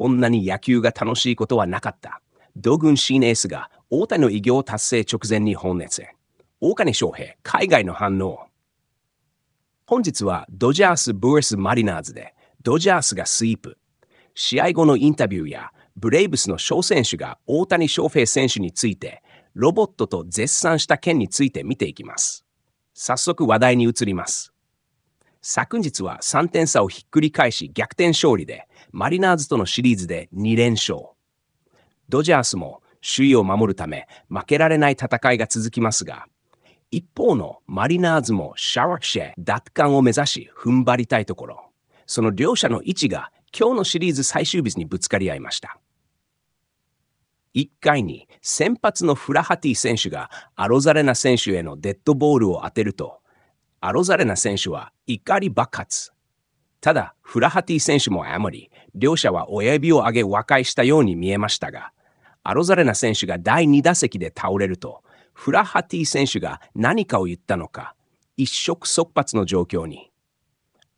こんなに野球が楽しいことはなかった。ド軍ン・エースが大谷の偉業達成直前に本熱大谷翔平、海外の反応。本日はドジャース・ブース・マリナーズで、ドジャースがスイープ。試合後のインタビューや、ブレイブスの小選手が大谷翔平選手について、ロボットと絶賛した件について見ていきます。早速話題に移ります。昨日は3点差をひっくり返し逆転勝利で、マリナーズとのシリーズで2連勝。ドジャースも首位を守るため負けられない戦いが続きますが、一方のマリナーズもシャワクシェ奪還を目指し踏ん張りたいところ、その両者の位置が今日のシリーズ最終日にぶつかり合いました。1回に先発のフラハティ選手がアロザレナ選手へのデッドボールを当てると、アロザレナ選手は怒り爆発。ただ、フラハティ選手もあまり、両者は親指を上げ和解したように見えましたが、アロザレナ選手が第2打席で倒れると、フラハティ選手が何かを言ったのか、一触即発の状況に。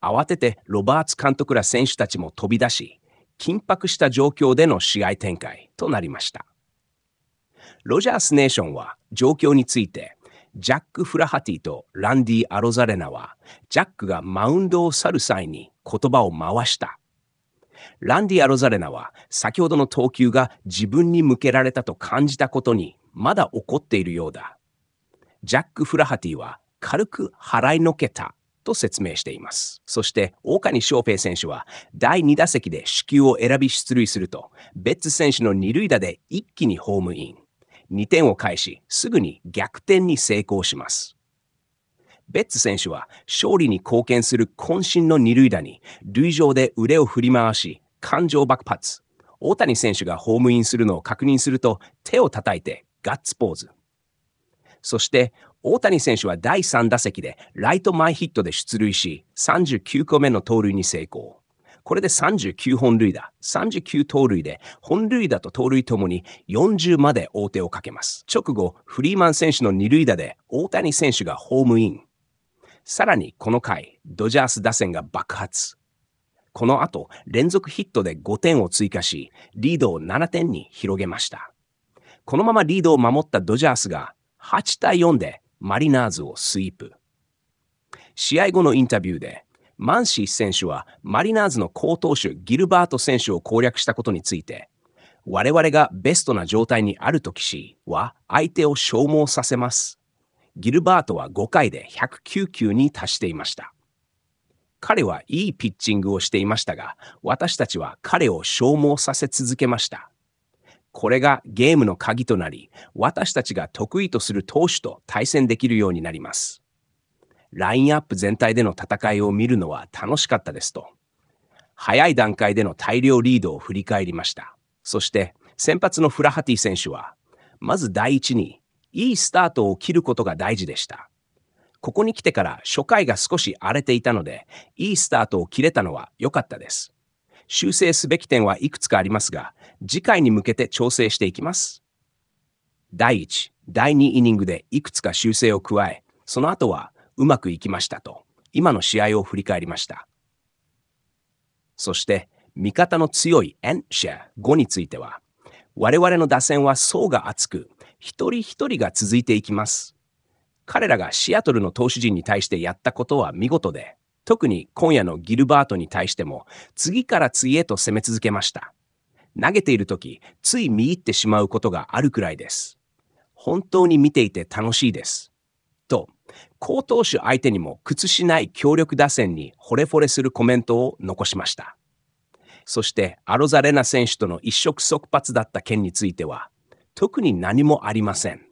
慌ててロバーツ監督ら選手たちも飛び出し、緊迫した状況での試合展開となりました。ロジャースネーションは状況について、ジャック・フラハティとランディ・アロザレナは、ジャックがマウンドを去る際に言葉を回した。ランディ・アロザレナは、先ほどの投球が自分に向けられたと感じたことに、まだ怒っているようだ。ジャック・フラハティは、軽く払いのけたと説明しています。そして、大谷翔平選手は、第2打席で死球を選び出塁すると、ベッツ選手の二塁打で一気にホームイン。2点を返し、すぐに逆転に成功します。ベッツ選手は勝利に貢献する渾身の二塁打に、塁上で腕を振り回し、感情爆発。大谷選手がホームインするのを確認すると、手を叩いてガッツポーズ。そして、大谷選手は第3打席でライト前ヒットで出塁し、39個目の盗塁に成功。これで39本塁打、39盗塁で、本塁打と盗塁ともに40まで大手をかけます。直後、フリーマン選手の二塁打で大谷選手がホームイン。さらにこの回、ドジャース打線が爆発。この後、連続ヒットで5点を追加し、リードを7点に広げました。このままリードを守ったドジャースが8対4でマリナーズをスイープ。試合後のインタビューで、マンシー選手はマリナーズの好投手ギルバート選手を攻略したことについて、我々がベストな状態にあるときしは相手を消耗させます。ギルバートは5回で109球に達していました。彼はいいピッチングをしていましたが、私たちは彼を消耗させ続けました。これがゲームの鍵となり、私たちが得意とする投手と対戦できるようになります。ラインアップ全体での戦いを見るのは楽しかったですと。早い段階での大量リードを振り返りました。そして、先発のフラハティ選手は、まず第一に、いいスタートを切ることが大事でした。ここに来てから初回が少し荒れていたので、いいスタートを切れたのは良かったです。修正すべき点はいくつかありますが、次回に向けて調整していきます。第1、第2イニングでいくつか修正を加え、その後はうまくいきましたと、今の試合を振り返りました。そして、味方の強いエンシェ5については、我々の打線は層が厚く、一人一人が続いていきます。彼らがシアトルの投手陣に対してやったことは見事で、特に今夜のギルバートに対しても、次から次へと攻め続けました。投げている時、つい見入ってしまうことがあるくらいです。本当に見ていて楽しいです。と、好投手相手にも屈しない強力打線に惚れ惚れするコメントを残しました。そしてアロザレナ選手との一触即発だった件については、特に何もありません。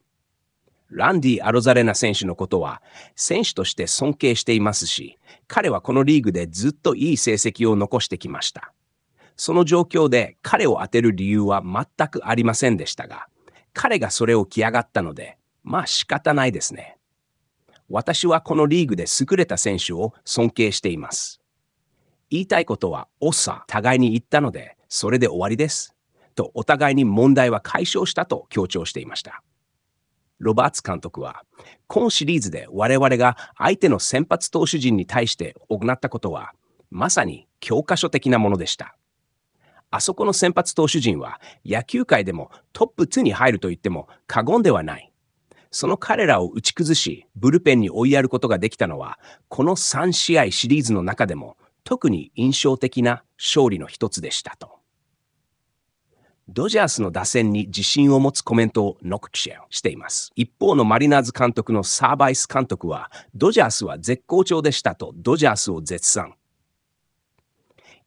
ランディ・アロザレナ選手のことは選手として尊敬していますし、彼はこのリーグでずっといい成績を残してきました。その状況で彼を当てる理由は全くありませんでしたが、彼がそれを着上がったので、まあ仕方ないですね。私はこのリーグで優れた選手を尊敬しています。言いたいことは、おっさ、互いに言ったので、それで終わりです。とお互いに問題は解消したと強調していました。ロバーツ監督は、今シリーズで我々が相手の先発投手陣に対して行ったことは、まさに教科書的なものでした。あそこの先発投手陣は野球界でもトップ2に入ると言っても過言ではない。その彼らを打ち崩し、ブルペンに追いやることができたのは、この3試合シリーズの中でも特に印象的な勝利の一つでしたと。ドジャースの打線に自信を持つコメントをノクシェしています。一方のマリナーズ監督のサーバイス監督は、ドジャースは絶好調でしたとドジャースを絶賛。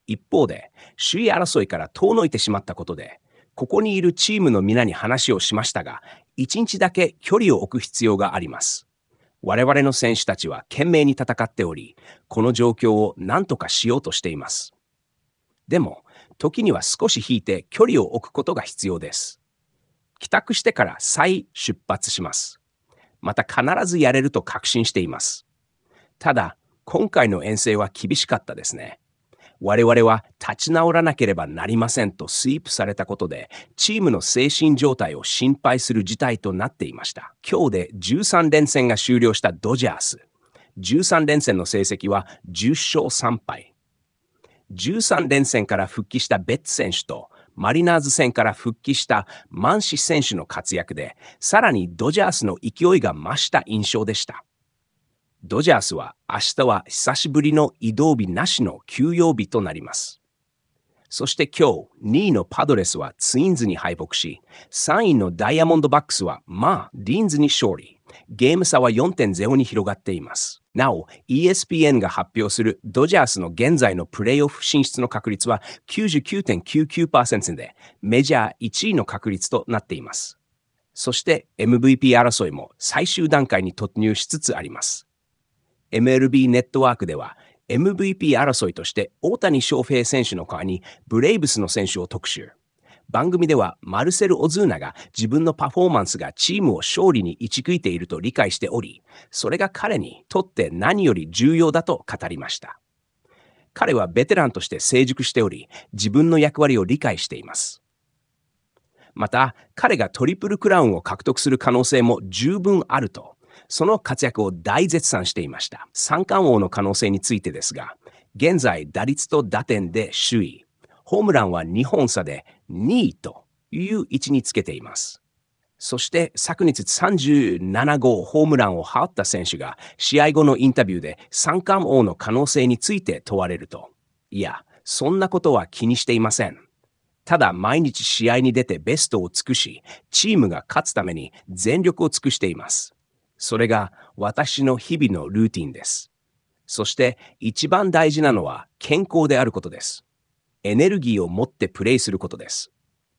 一方で、首位争いから遠のいてしまったことで、ここにいるチームの皆に話をしましたが、1日だけ距離を置く必要があります。我々の選手たちは懸命に戦っており、この状況を何とかしようとしています。でも、時には少し引いて距離を置くことが必要です。帰宅してから再出発します。また必ずやれると確信しています。ただ、今回の遠征は厳しかったですね。我々は立ち直らなければなりませんとスイープされたことで、チームの精神状態を心配する事態となっていました。今日で13連戦が終了したドジャース。13連戦の成績は10勝3敗。13連戦から復帰したベッツ選手と、マリナーズ戦から復帰したマンシ選手の活躍で、さらにドジャースの勢いが増した印象でした。ドジャースは明日は久しぶりの移動日なしの休養日となります。そして今日、2位のパドレスはツインズに敗北し、3位のダイヤモンドバックスはまあ、ディーンズに勝利。ゲーム差は4.0に広がっています。なお、ESPN が発表するドジャースの現在のプレイオフ進出の確率は99.99%で、メジャー1位の確率となっています。そして MVP 争いも最終段階に突入しつつあります。MLB ネットワークでは MVP 争いとして大谷翔平選手の代わりにブレイブスの選手を特集。番組ではマルセル・オズーナが自分のパフォーマンスがチームを勝利に導いていると理解しており、それが彼にとって何より重要だと語りました。彼はベテランとして成熟しており、自分の役割を理解しています。また、彼がトリプルクラウンを獲得する可能性も十分あると、その活躍を大絶賛していました。三冠王の可能性についてですが、現在打率と打点で首位、ホームランは2本差で2位という位置につけています。そして昨日37号ホームランを放った選手が試合後のインタビューで三冠王の可能性について問われると、いや、そんなことは気にしていません。ただ毎日試合に出てベストを尽くし、チームが勝つために全力を尽くしています。それが私の日々のルーティンです。そして一番大事なのは健康であることです。エネルギーを持ってプレイすることです。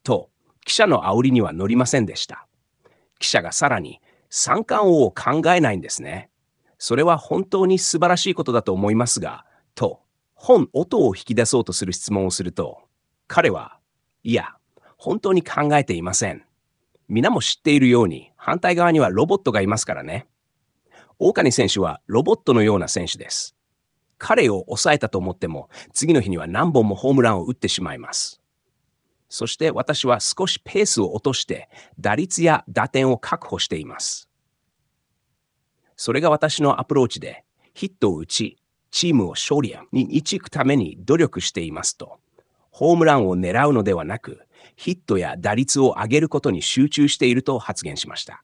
と、記者の煽りには乗りませんでした。記者がさらに、三冠王を考えないんですね。それは本当に素晴らしいことだと思いますが、と、本音を引き出そうとする質問をすると、彼は、いや、本当に考えていません。皆も知っているように、反対側にはロボットがいますからね。大谷選手はロボットのような選手です。彼を抑えたと思っても、次の日には何本もホームランを打ってしまいます。そして私は少しペースを落として、打率や打点を確保しています。それが私のアプローチで、ヒットを打ち、チームを勝利に導くために努力していますと、ホームランを狙うのではなく、ヒットや打率を上げることに集中していると発言しました。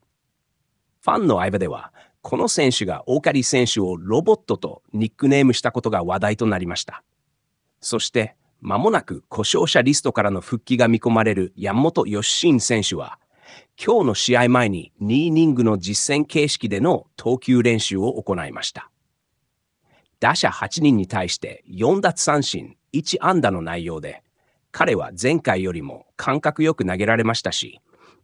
ファンの間では、この選手が大谷選手をロボットとニックネームしたことが話題となりました。そして、間もなく故障者リストからの復帰が見込まれる山本義信選手は、今日の試合前に2イニングの実戦形式での投球練習を行いました。打者8人に対して4奪三振、1安打の内容で、彼は前回よりも感覚よく投げられましたし、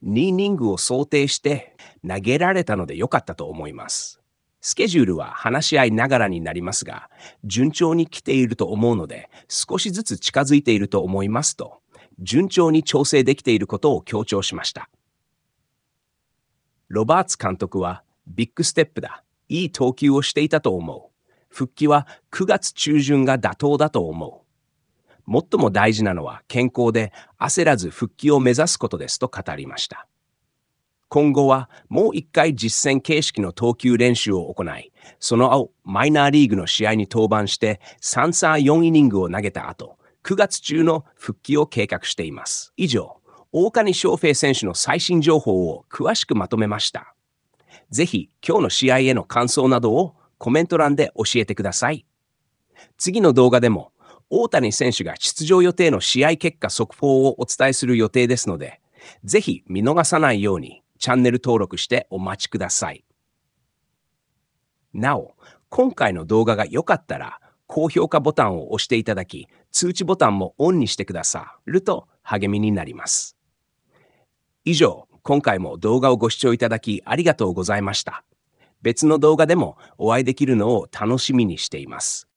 2イニングを想定して投げられたので良かったと思います。スケジュールは話し合いながらになりますが、順調に来ていると思うので、少しずつ近づいていると思いますと、順調に調整できていることを強調しました。ロバーツ監督は、ビッグステップだ。いい投球をしていたと思う。復帰は9月中旬が妥当だと思う。最も大事なのは健康で焦らず復帰を目指すことですと語りました。今後はもう一回実践形式の投球練習を行い、その後、マイナーリーグの試合に登板して3 3 4イニングを投げた後、9月中の復帰を計画しています。以上、大谷翔平選手の最新情報を詳しくまとめました。ぜひ、今日の試合への感想などをコメント欄で教えてください。次の動画でも大谷選手が出場予定の試合結果速報をお伝えする予定ですので、ぜひ見逃さないようにチャンネル登録してお待ちください。なお、今回の動画が良かったら、高評価ボタンを押していただき、通知ボタンもオンにしてくださると励みになります。以上、今回も動画をご視聴いただきありがとうございました。別の動画でもお会いできるのを楽しみにしています。